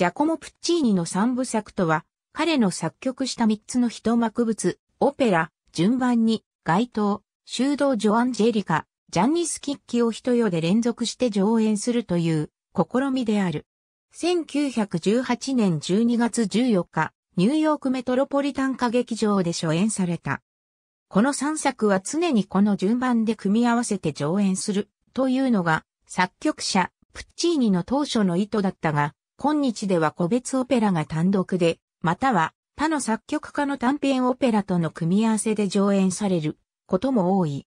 ジャコモ・プッチーニの三部作とは、彼の作曲した三つの一幕物、オペラ、順番に、街頭、修道ジョアンジェリカ、ジャンニス・キッキを一夜で連続して上演するという試みである。1918年12月14日、ニューヨークメトロポリタン歌劇場で初演された。この三作は常にこの順番で組み合わせて上演するというのが作曲者プッチーニの当初の意図だったが、今日では個別オペラが単独で、または他の作曲家の短編オペラとの組み合わせで上演されることも多い。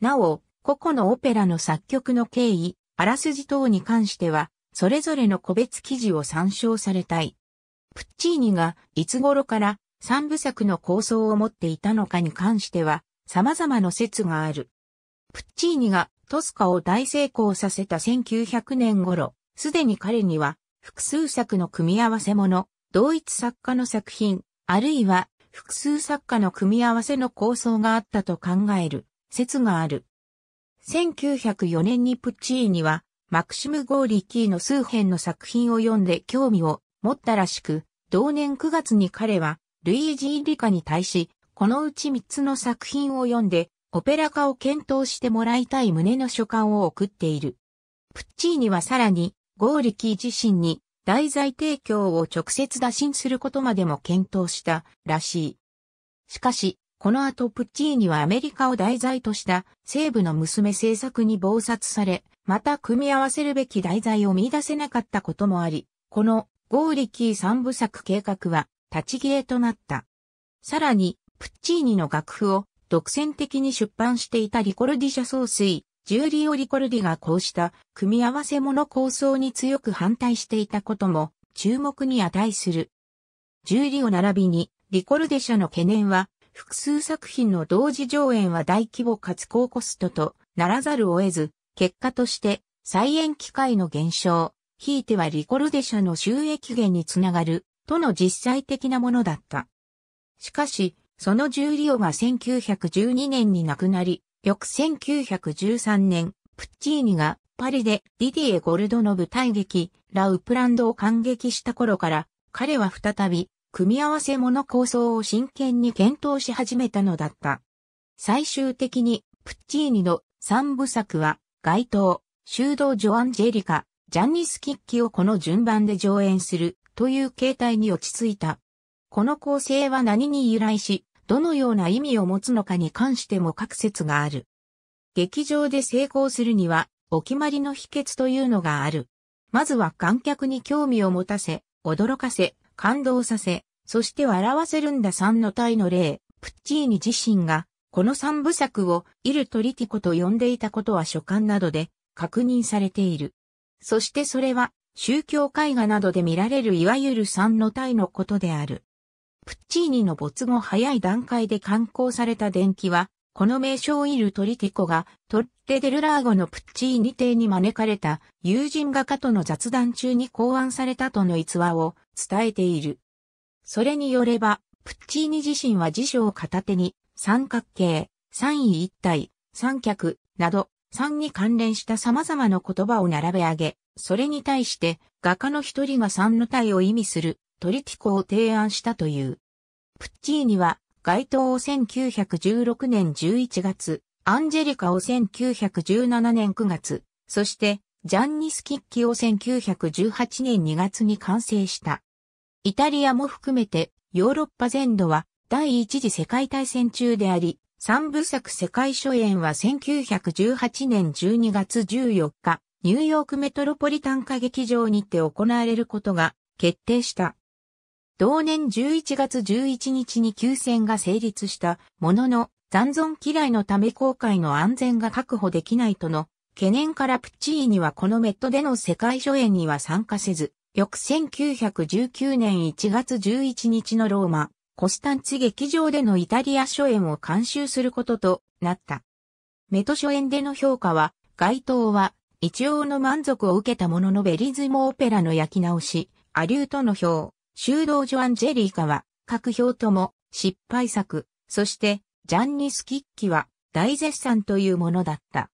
なお、個々のオペラの作曲の経緯、あらすじ等に関しては、それぞれの個別記事を参照されたい。プッチーニがいつ頃から三部作の構想を持っていたのかに関しては、様々な説がある。プッチーニがトスカを大成功させた1900年頃、すでに彼には複数作の組み合わせもの、同一作家の作品、あるいは複数作家の組み合わせの構想があったと考える説がある。1904年にプッチーニは、マクシム・ゴーリッキーの数編の作品を読んで興味を持ったらしく、同年9月に彼は、ルイージー・リカに対し、このうち3つの作品を読んで、オペラ化を検討してもらいたい旨の書簡を送っている。プッチーニはさらに、合力自身に題材提供を直接打診することまでも検討したらしい。しかし、この後プッチーニはアメリカを題材とした西部の娘制作に謀殺され、また組み合わせるべき題材を見出せなかったこともあり、このゴーリキー三部作計画は立ち消えとなった。さらに、プッチーニの楽譜を独占的に出版していたリコルディ社総帥、ジューリオ・リコルディがこうした組み合わせ物構想に強く反対していたことも注目に値する。ジューリオ並びにリコルデ社の懸念は複数作品の同時上演は大規模かつ高コストとならざるを得ず、結果として再演機会の減少、ひいてはリコルデ社の収益源につながるとの実際的なものだった。しかし、そのジューリオが1912年に亡くなり、翌1913年、プッチーニがパリでディディエ・ゴルドの舞台劇、ラ・ウプランドを感激した頃から、彼は再び、組み合わせ物構想を真剣に検討し始めたのだった。最終的に、プッチーニの三部作は、街頭、修道ジョアンジェリカ、ジャンニスキッキをこの順番で上演するという形態に落ち着いた。この構成は何に由来し、どのような意味を持つのかに関しても各説がある。劇場で成功するには、お決まりの秘訣というのがある。まずは観客に興味を持たせ、驚かせ、感動させ、そして笑わせるんだ三の体の例、プッチーニ自身が、この三部作をイルトリティコと呼んでいたことは書簡などで確認されている。そしてそれは宗教絵画などで見られるいわゆる三の体のことである。プッチーニの没後早い段階で刊行された伝記は、この名称イル・トリティコがトッテ・デルラーゴのプッチーニ邸に招かれた友人画家との雑談中に考案されたとの逸話を伝えている。それによれば、プッチーニ自身は辞書を片手に三角形、三位一体、三脚など三に関連した様々な言葉を並べ上げ、それに対して画家の一人が三の体を意味するトリティコを提案したという。プッチーニは、街頭を1916年11月、アンジェリカを1917年9月、そして、ジャンニス・キッキを1918年2月に完成した。イタリアも含めて、ヨーロッパ全土は第一次世界大戦中であり、三部作世界初演は1918年12月14日、ニューヨークメトロポリタン歌劇場にて行われることが決定した。同年11月11日に休戦が成立したものの残存嫌いのため航海の安全が確保できないとの懸念からプッチーニはこのメットでの世界初演には参加せず、翌1919年1月11日のローマ、コスタンツ劇場でのイタリア初演を監修することとなった。メト初演での評価は、該当は一応の満足を受けたもののベリズムオペラの焼き直し、アリュートの表、修道女アンジェリーカは、各表とも失敗作、そしてジャンニス・キッキは大絶賛というものだった。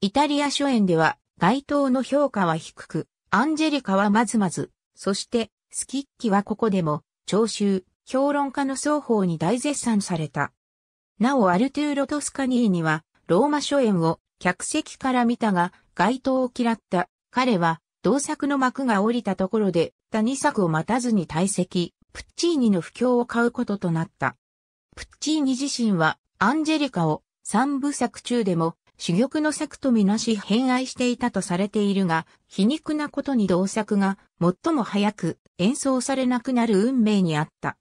イタリア初演では、該当の評価は低く、アンジェリカはまずまず、そしてスキッキはここでも、聴衆、評論家の双方に大絶賛された。なおアルトゥーロ・トスカニーニは、ローマ初演を客席から見たが、街頭を嫌った。彼は、同作の幕が降りたところで、他2作を待たずに退席、プッチーニの不況を買うこととなった。プッチーニ自身は、アンジェリカを三部作中でも、主玉の作とみなし偏愛していたとされているが、皮肉なことに同作が最も早く演奏されなくなる運命にあった。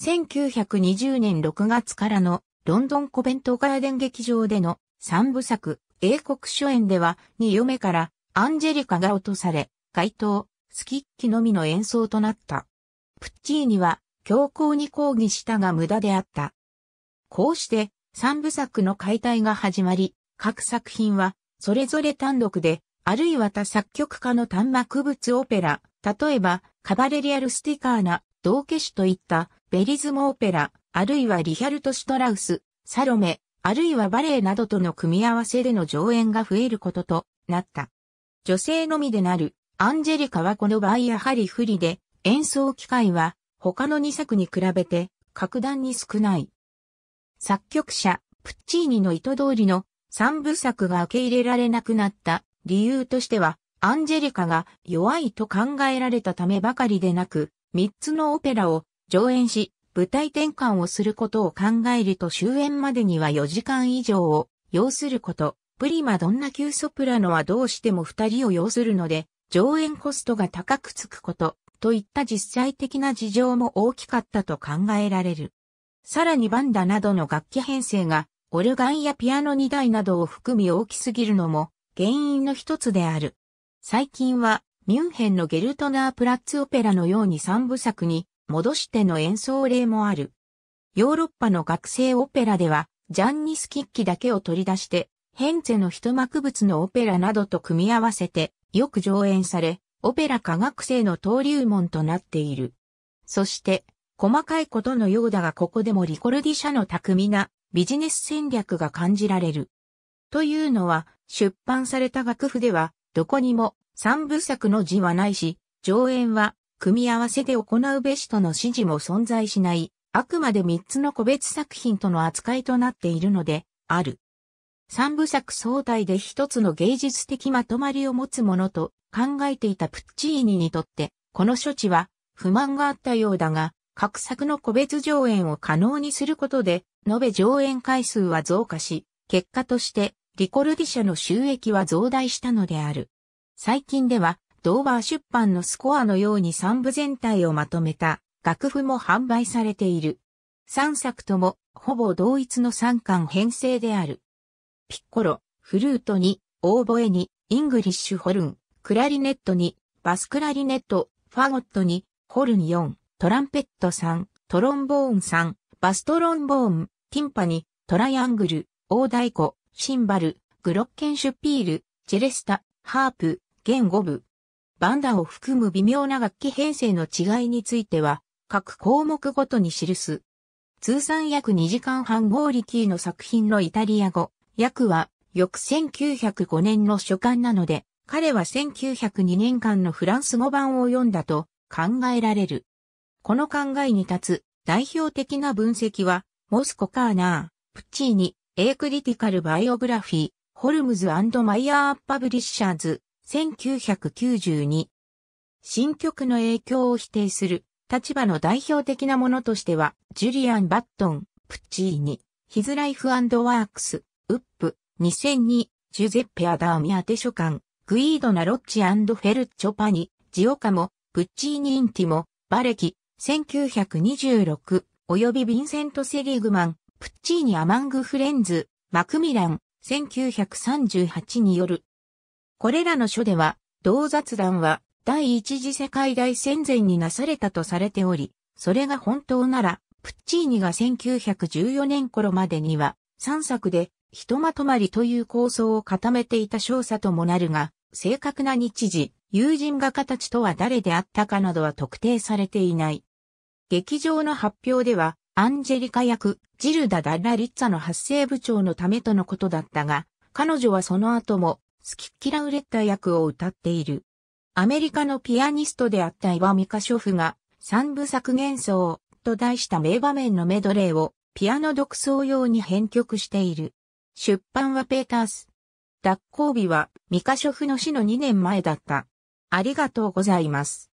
1920年6月からのロンドンコベントガーデン劇場での三部作英国初演では二嫁からアンジェリカが落とされ、街頭、スキッキのみの演奏となった。プッチーニは強行に抗議したが無駄であった。こうして三部作の解体が始まり、各作品はそれぞれ単独で、あるいは他作曲家の単幕物オペラ、例えばカバレリアルスティカーナ、道化師といったベリズムオペラ、あるいはリヒャルト・シュトラウス、サロメ、あるいはバレエなどとの組み合わせでの上演が増えることとなった。女性のみでなる、アンジェリカはこの場合やはり不利で、演奏機会は他の2作に比べて格段に少ない。作曲者、プッチーニの意図通りの3部作が受け入れられなくなった理由としては、アンジェリカが弱いと考えられたためばかりでなく、3つのオペラを上演し、舞台転換をすることを考えると終演までには4時間以上を要すること。プリマドンナ級ソプラノはどうしても二人を要するので、上演コストが高くつくこと、といった実際的な事情も大きかったと考えられる。さらにバンダなどの楽器編成が、オルガンやピアノ2台などを含み大きすぎるのも原因の一つである。最近は、ミュンヘンのゲルトナープラッツオペラのように三部作に戻しての演奏例もある。ヨーロッパの学生オペラでは、ジャンニスキッキだけを取り出して、ヘンツェの一幕物のオペラなどと組み合わせて、よく上演され、オペラ科学生の登竜門となっている。そして、細かいことのようだがここでもリコルディ社の巧みなビジネス戦略が感じられる。というのは、出版された楽譜では、どこにも三部作の字はないし、上演は組み合わせで行うべしとの指示も存在しない、あくまで三つの個別作品との扱いとなっているので、ある。三部作総体で一つの芸術的まとまりを持つものと考えていたプッチーニにとって、この処置は不満があったようだが、各作の個別上演を可能にすることで、延べ上演回数は増加し、結果として、リコルディ社の収益は増大したのである。最近では、ドーバー出版のスコアのように三部全体をまとめた楽譜も販売されている。三作とも、ほぼ同一の三巻編成である。ピッコロ、フルートに、オーボエに、イングリッシュホルン、クラリネットに、バスクラリネット、ファゴットに、ホルン4、トランペット3、トロンボーン3、バストロンボーン、ティンパニ、トライアングル、大太鼓、シンバル、グロッケンシュピール、チェレスタ、ハープ、弦5部。バンダを含む微妙な楽器編成の違いについては、各項目ごとに記す。通算約2時間半ゴーリキーの作品のイタリア語、訳は、翌1905年の書簡なので、彼は1902年間のフランス語版を読んだと考えられる。この考えに立つ代表的な分析は、モスコ・カーナー、プッチーニ、エイクリティカル・バイオグラフィー、ホルムズマイヤー・パブリッシャーズ、1992。新曲の影響を否定する立場の代表的なものとしては、ジュリアン・バットン、プッチーニ、ヒズ・ライフ・ワークス、ウップ、2002、ジュゼッペ・アダーミアテ書館、グイードナ・ロッチフェルチョ・パニ、ジオカモ、プッチーニ・インティモ、バレキ、1926、及びヴィンセント・セリグマン、プッチーニ・アマング・フレンズ、マクミラン、1938による。これらの書では、同雑談は第一次世界大戦前になされたとされており、それが本当なら、プッチーニが1914年頃までには3作でひとまとまりという構想を固めていた少佐ともなるが、正確な日時、友人画家たちとは誰であったかなどは特定されていない。劇場の発表では、アンジェリカ役、ジルダ・ダラ・リッツァの発声部長のためとのことだったが、彼女はその後も、スキッキラ・ウレッタ役を歌っている。アメリカのピアニストであったイバ・ミカショフが、三部作幻想と題した名場面のメドレーを、ピアノ独奏用に編曲している。出版はペータース。脱行日はカショフの死の2年前だった。ありがとうございます。